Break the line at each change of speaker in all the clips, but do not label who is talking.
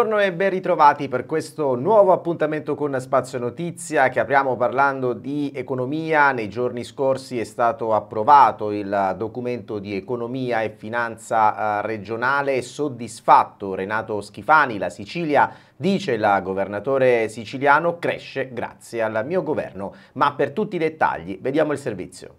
Buongiorno e ben ritrovati per questo nuovo appuntamento con Spazio Notizia che apriamo parlando di economia. Nei giorni scorsi è stato approvato il documento di economia e finanza eh, regionale soddisfatto Renato Schifani, la Sicilia dice il governatore siciliano cresce grazie al mio governo, ma per tutti i dettagli vediamo il servizio.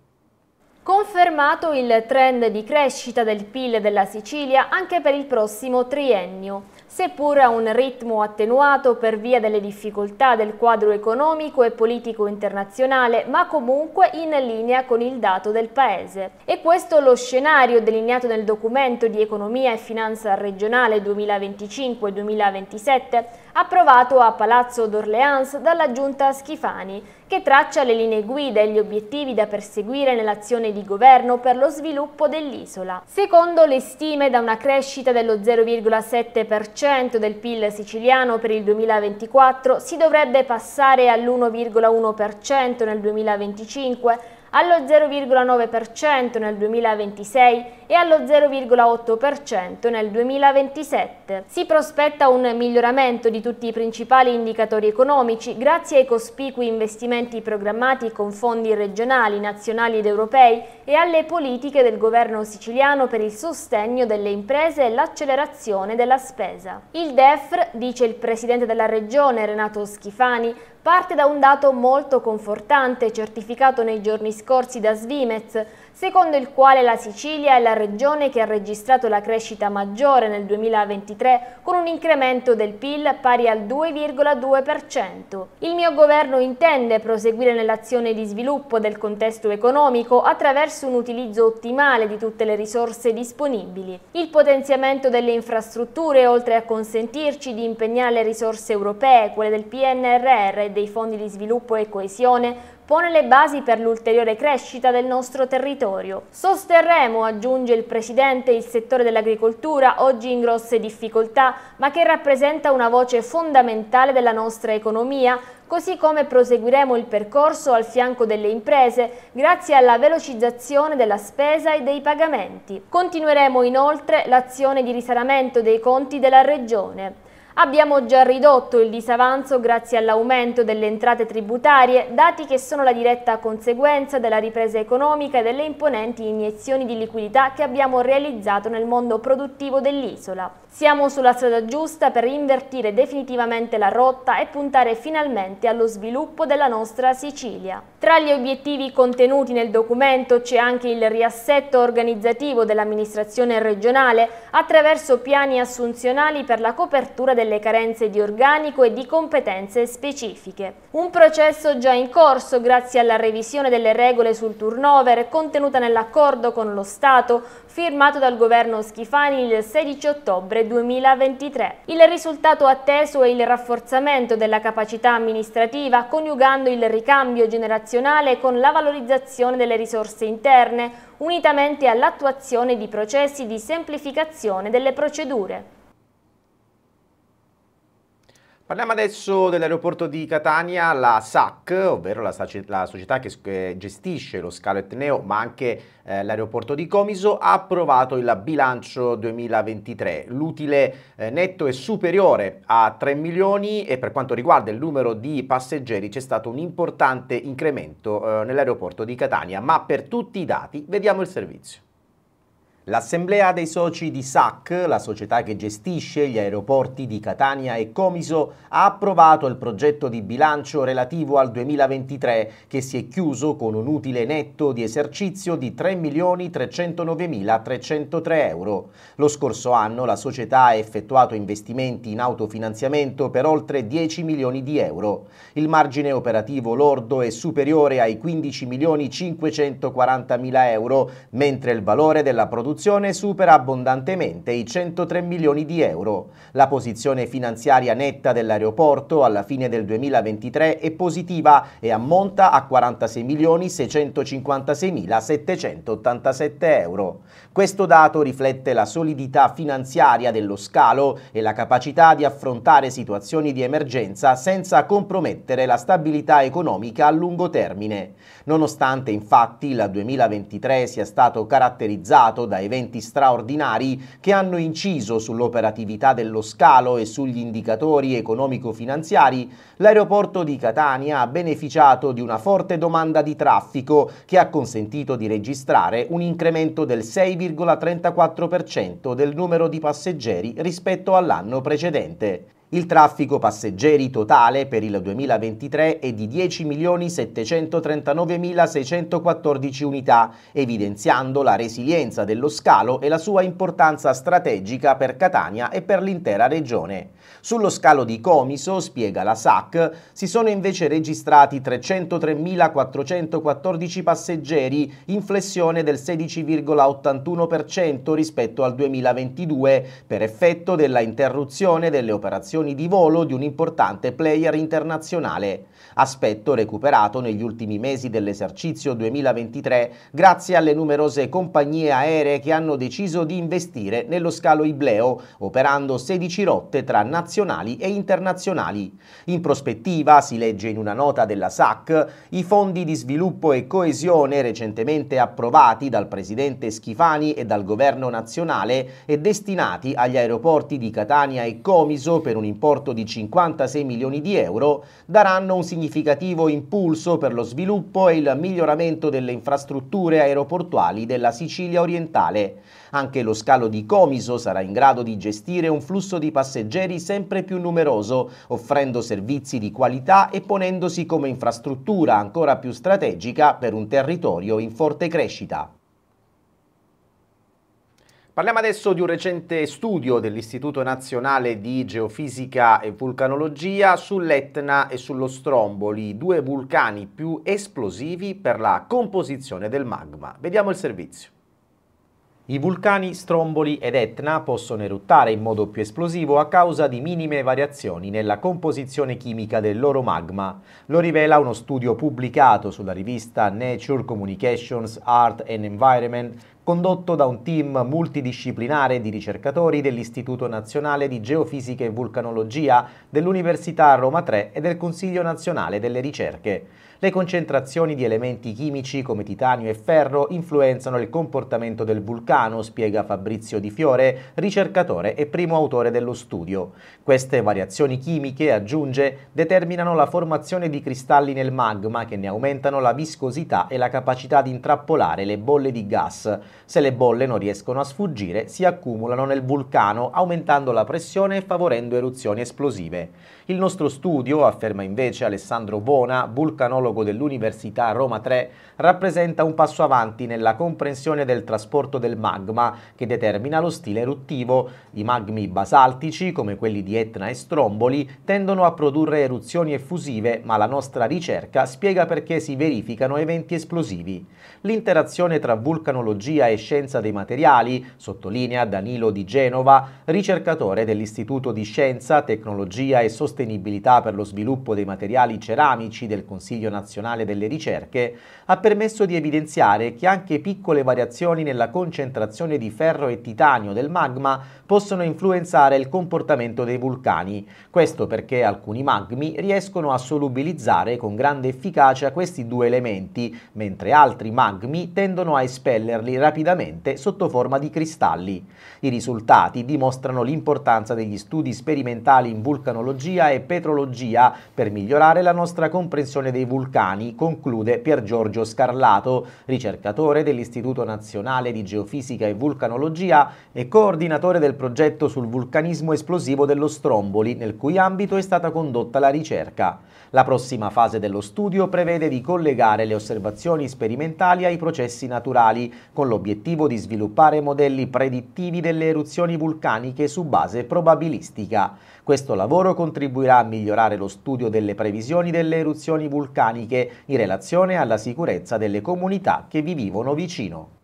Confermato il trend di crescita del PIL della Sicilia anche per il prossimo triennio seppur a un ritmo attenuato per via delle difficoltà del quadro economico e politico internazionale, ma comunque in linea con il dato del Paese. E questo lo scenario delineato nel documento di Economia e Finanza Regionale 2025-2027 approvato a Palazzo d'Orleans dalla giunta Schifani, che traccia le linee guida e gli obiettivi da perseguire nell'azione di governo per lo sviluppo dell'isola. Secondo le stime, da una crescita dello 0,7% del PIL siciliano per il 2024 si dovrebbe passare all'1,1% nel 2025, allo 0,9% nel 2026 e allo 0,8% nel 2027. Si prospetta un miglioramento di tutti i principali indicatori economici grazie ai cospicui investimenti programmati con fondi regionali, nazionali ed europei e alle politiche del governo siciliano per il sostegno delle imprese e l'accelerazione della spesa. Il DEFR, dice il presidente della regione Renato Schifani, parte da un dato molto confortante certificato nei giorni scorsi da Svimez secondo il quale la Sicilia è la regione che ha registrato la crescita maggiore nel 2023 con un incremento del PIL pari al 2,2%. Il mio governo intende proseguire nell'azione di sviluppo del contesto economico attraverso un utilizzo ottimale di tutte le risorse disponibili. Il potenziamento delle infrastrutture, oltre a consentirci di impegnare le risorse europee, quelle del PNRR e dei fondi di sviluppo e coesione, pone le basi per l'ulteriore crescita del nostro territorio. Sosterremo, aggiunge il Presidente, il settore dell'agricoltura, oggi in grosse difficoltà, ma che rappresenta una voce fondamentale della nostra economia, così come proseguiremo il percorso al fianco delle imprese grazie alla velocizzazione della spesa e dei pagamenti. Continueremo inoltre l'azione di risanamento dei conti della Regione. Abbiamo già ridotto il disavanzo grazie all'aumento delle entrate tributarie, dati che sono la diretta conseguenza della ripresa economica e delle imponenti iniezioni di liquidità che abbiamo realizzato nel mondo produttivo dell'isola. Siamo sulla strada giusta per invertire definitivamente la rotta e puntare finalmente allo sviluppo della nostra Sicilia. Tra gli obiettivi contenuti nel documento c'è anche il riassetto organizzativo dell'amministrazione regionale attraverso piani assunzionali per la copertura delle carenze di organico e di competenze specifiche. Un processo già in corso grazie alla revisione delle regole sul turnover contenuta nell'accordo con lo Stato firmato dal governo Schifani il 16 ottobre 2023. Il risultato atteso è il rafforzamento della capacità amministrativa coniugando il ricambio generazionale nazionale con la valorizzazione delle risorse interne, unitamente all'attuazione di processi di semplificazione delle procedure.
Parliamo adesso dell'aeroporto di Catania, la SAC, ovvero la, la società che gestisce lo scalo etneo, ma anche eh, l'aeroporto di Comiso, ha approvato il bilancio 2023. L'utile eh, netto è superiore a 3 milioni e per quanto riguarda il numero di passeggeri c'è stato un importante incremento eh, nell'aeroporto di Catania, ma per tutti i dati vediamo il servizio. L'assemblea dei soci di SAC, la società che gestisce gli aeroporti di Catania e Comiso, ha approvato il progetto di bilancio relativo al 2023 che si è chiuso con un utile netto di esercizio di 3.309.303 euro. Lo scorso anno la società ha effettuato investimenti in autofinanziamento per oltre 10 milioni di euro. Il margine operativo lordo è superiore ai 15.540.000 euro, mentre il valore della produzione produzione supera abbondantemente i 103 milioni di euro. La posizione finanziaria netta dell'aeroporto alla fine del 2023 è positiva e ammonta a 46 milioni 656 mila 787 euro. Questo dato riflette la solidità finanziaria dello scalo e la capacità di affrontare situazioni di emergenza senza compromettere la stabilità economica a lungo termine. Nonostante infatti il 2023 sia stato caratterizzato da eventi straordinari che hanno inciso sull'operatività dello scalo e sugli indicatori economico-finanziari, l'aeroporto di Catania ha beneficiato di una forte domanda di traffico che ha consentito di registrare un incremento del 6,34% del numero di passeggeri rispetto all'anno precedente. Il traffico passeggeri totale per il 2023 è di 10.739.614 unità, evidenziando la resilienza dello scalo e la sua importanza strategica per Catania e per l'intera regione. Sullo scalo di Comiso, spiega la SAC, si sono invece registrati 303.414 passeggeri, in flessione del 16,81% rispetto al 2022, per effetto della interruzione delle operazioni condizioni di volo di un importante player internazionale, aspetto recuperato negli ultimi mesi dell'esercizio 2023 grazie alle numerose compagnie aeree che hanno deciso di investire nello scalo Ibleo, operando 16 rotte tra nazionali e internazionali. In prospettiva, si legge in una nota della SAC, i fondi di sviluppo e coesione recentemente approvati dal presidente Schifani e dal governo nazionale e destinati agli aeroporti di Catania e Comiso per un importo di 56 milioni di euro, daranno un significativo impulso per lo sviluppo e il miglioramento delle infrastrutture aeroportuali della Sicilia orientale. Anche lo scalo di Comiso sarà in grado di gestire un flusso di passeggeri sempre più numeroso, offrendo servizi di qualità e ponendosi come infrastruttura ancora più strategica per un territorio in forte crescita. Parliamo adesso di un recente studio dell'Istituto Nazionale di Geofisica e Vulcanologia sull'Etna e sullo Stromboli, due vulcani più esplosivi per la composizione del magma. Vediamo il servizio. I vulcani Stromboli ed Etna possono eruttare in modo più esplosivo a causa di minime variazioni nella composizione chimica del loro magma. Lo rivela uno studio pubblicato sulla rivista Nature Communications Art and Environment condotto da un team multidisciplinare di ricercatori dell'Istituto Nazionale di Geofisica e Vulcanologia, dell'Università Roma III e del Consiglio Nazionale delle Ricerche. Le concentrazioni di elementi chimici come titanio e ferro influenzano il comportamento del vulcano, spiega Fabrizio Di Fiore, ricercatore e primo autore dello studio. Queste variazioni chimiche, aggiunge, determinano la formazione di cristalli nel magma che ne aumentano la viscosità e la capacità di intrappolare le bolle di gas. Se le bolle non riescono a sfuggire, si accumulano nel vulcano, aumentando la pressione e favorendo eruzioni esplosive. Il nostro studio, afferma invece Alessandro Bona, vulcanologo dell'Università Roma 3, rappresenta un passo avanti nella comprensione del trasporto del magma che determina lo stile eruttivo. I magmi basaltici, come quelli di Etna e Stromboli, tendono a produrre eruzioni effusive, ma la nostra ricerca spiega perché si verificano eventi esplosivi. L'interazione tra vulcanologia tecnologia e scienza dei materiali, sottolinea Danilo Di Genova, ricercatore dell'Istituto di Scienza, Tecnologia e Sostenibilità per lo sviluppo dei materiali ceramici del Consiglio nazionale delle ricerche, ha permesso di evidenziare che anche piccole variazioni nella concentrazione di ferro e titanio del magma possono influenzare il comportamento dei vulcani. Questo perché alcuni magmi riescono a solubilizzare con grande efficacia questi due elementi, mentre altri magmi tendono a espellerli raggiungendo rapidamente sotto forma di cristalli. I risultati dimostrano l'importanza degli studi sperimentali in vulcanologia e petrologia per migliorare la nostra comprensione dei vulcani, conclude Pier Giorgio Scarlato, ricercatore dell'Istituto Nazionale di Geofisica e Vulcanologia e coordinatore del progetto sul vulcanismo esplosivo dello Stromboli, nel cui ambito è stata condotta la ricerca. La prossima fase dello studio prevede di collegare le osservazioni sperimentali ai processi naturali, con l'obiettivo l'obiettivo di sviluppare modelli predittivi delle eruzioni vulcaniche su base probabilistica. Questo lavoro contribuirà a migliorare lo studio delle previsioni delle eruzioni vulcaniche in relazione alla sicurezza delle comunità che vi vivono vicino.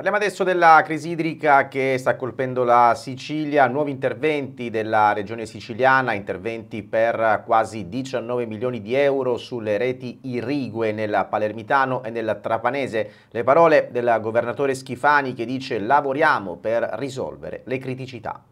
Parliamo adesso della crisi idrica che sta colpendo la Sicilia, nuovi interventi della regione siciliana, interventi per quasi 19 milioni di euro sulle reti irrigue nel Palermitano e nel Trapanese. Le parole del governatore Schifani che dice lavoriamo per risolvere le criticità.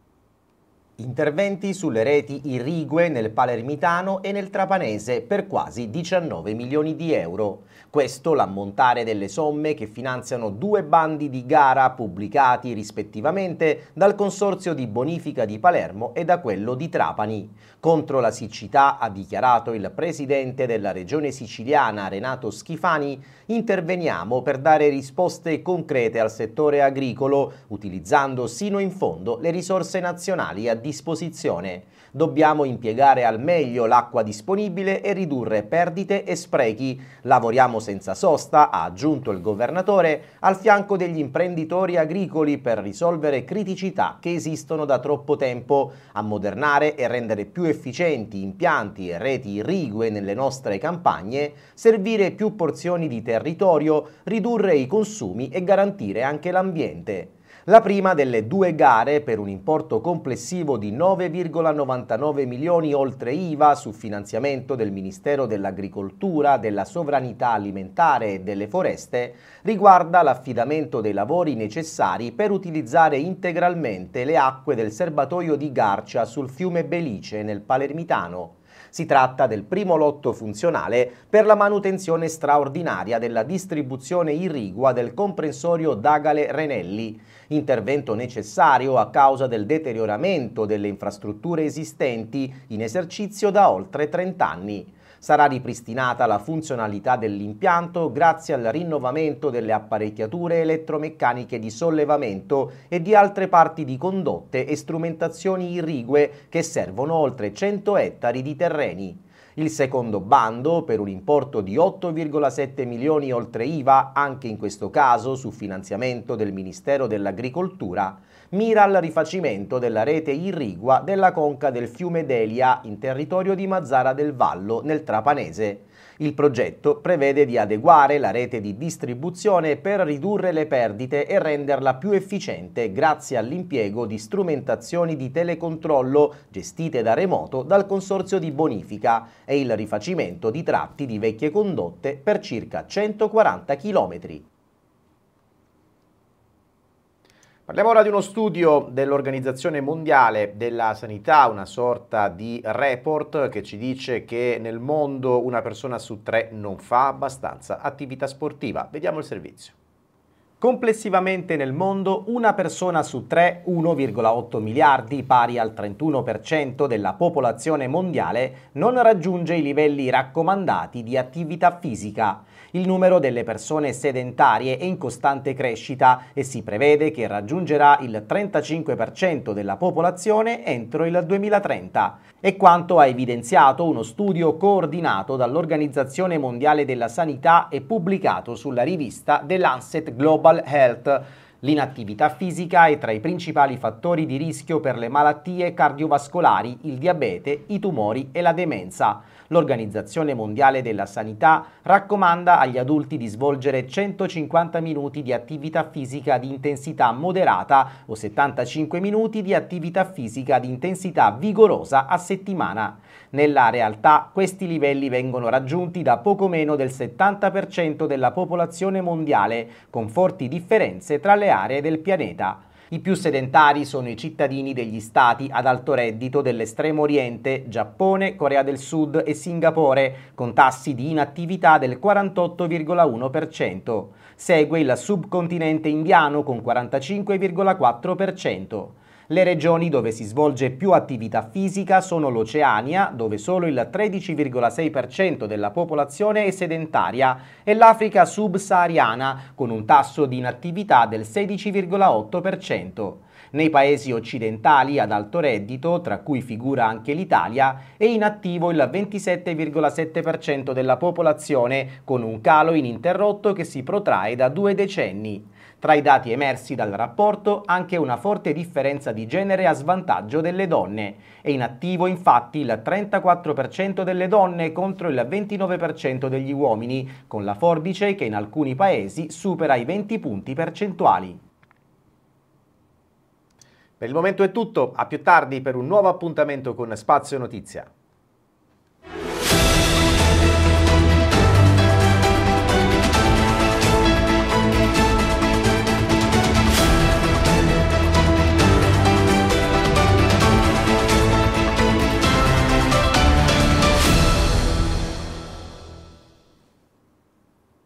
Interventi sulle reti irrigue nel palermitano e nel trapanese per quasi 19 milioni di euro. Questo l'ammontare delle somme che finanziano due bandi di gara pubblicati rispettivamente dal Consorzio di Bonifica di Palermo e da quello di Trapani. Contro la siccità, ha dichiarato il presidente della regione siciliana Renato Schifani, interveniamo per dare risposte concrete al settore agricolo, utilizzando sino in fondo le risorse nazionali a disposizione disposizione. Dobbiamo impiegare al meglio l'acqua disponibile e ridurre perdite e sprechi. Lavoriamo senza sosta, ha aggiunto il governatore, al fianco degli imprenditori agricoli per risolvere criticità che esistono da troppo tempo, ammodernare e rendere più efficienti impianti e reti irrigue nelle nostre campagne, servire più porzioni di territorio, ridurre i consumi e garantire anche l'ambiente la prima delle due gare per un importo complessivo di 9,99 milioni oltre IVA su finanziamento del Ministero dell'Agricoltura, della Sovranità Alimentare e delle Foreste riguarda l'affidamento dei lavori necessari per utilizzare integralmente le acque del serbatoio di Garcia sul fiume Belice nel Palermitano. Si tratta del primo lotto funzionale per la manutenzione straordinaria della distribuzione irrigua del comprensorio Dagale-Renelli, intervento necessario a causa del deterioramento delle infrastrutture esistenti in esercizio da oltre 30 anni. Sarà ripristinata la funzionalità dell'impianto grazie al rinnovamento delle apparecchiature elettromeccaniche di sollevamento e di altre parti di condotte e strumentazioni irrigue che servono oltre 100 ettari di terreni. Il secondo bando, per un importo di 8,7 milioni oltre IVA, anche in questo caso su finanziamento del Ministero dell'Agricoltura, mira al rifacimento della rete irrigua della conca del fiume Delia in territorio di Mazzara del Vallo, nel Trapanese. Il progetto prevede di adeguare la rete di distribuzione per ridurre le perdite e renderla più efficiente grazie all'impiego di strumentazioni di telecontrollo gestite da remoto dal Consorzio di Bonifica e il rifacimento di tratti di vecchie condotte per circa 140 km. Parliamo ora di uno studio dell'Organizzazione Mondiale della Sanità, una sorta di report che ci dice che nel mondo una persona su tre non fa abbastanza attività sportiva. Vediamo il servizio. Complessivamente nel mondo una persona su tre, 1,8 miliardi, pari al 31% della popolazione mondiale, non raggiunge i livelli raccomandati di attività fisica il numero delle persone sedentarie è in costante crescita e si prevede che raggiungerà il 35% della popolazione entro il 2030. È quanto ha evidenziato uno studio coordinato dall'Organizzazione Mondiale della Sanità e pubblicato sulla rivista The Lancet Global Health L'inattività fisica è tra i principali fattori di rischio per le malattie cardiovascolari, il diabete, i tumori e la demenza. L'Organizzazione Mondiale della Sanità raccomanda agli adulti di svolgere 150 minuti di attività fisica di intensità moderata o 75 minuti di attività fisica di intensità vigorosa a settimana. Nella realtà questi livelli vengono raggiunti da poco meno del 70% della popolazione mondiale, con forti differenze tra le le aree del pianeta. I più sedentari sono i cittadini degli stati ad alto reddito dell'estremo oriente, Giappone, Corea del Sud e Singapore, con tassi di inattività del 48,1%. Segue il subcontinente indiano con 45,4%. Le regioni dove si svolge più attività fisica sono l'Oceania, dove solo il 13,6% della popolazione è sedentaria, e l'Africa subsahariana, con un tasso di inattività del 16,8%. Nei paesi occidentali ad alto reddito, tra cui figura anche l'Italia, è inattivo il 27,7% della popolazione, con un calo ininterrotto che si protrae da due decenni. Tra i dati emersi dal rapporto anche una forte differenza di genere a svantaggio delle donne. È inattivo infatti il 34% delle donne contro il 29% degli uomini, con la forbice che in alcuni paesi supera i 20 punti percentuali. Per il momento è tutto, a più tardi per un nuovo appuntamento con Spazio Notizia.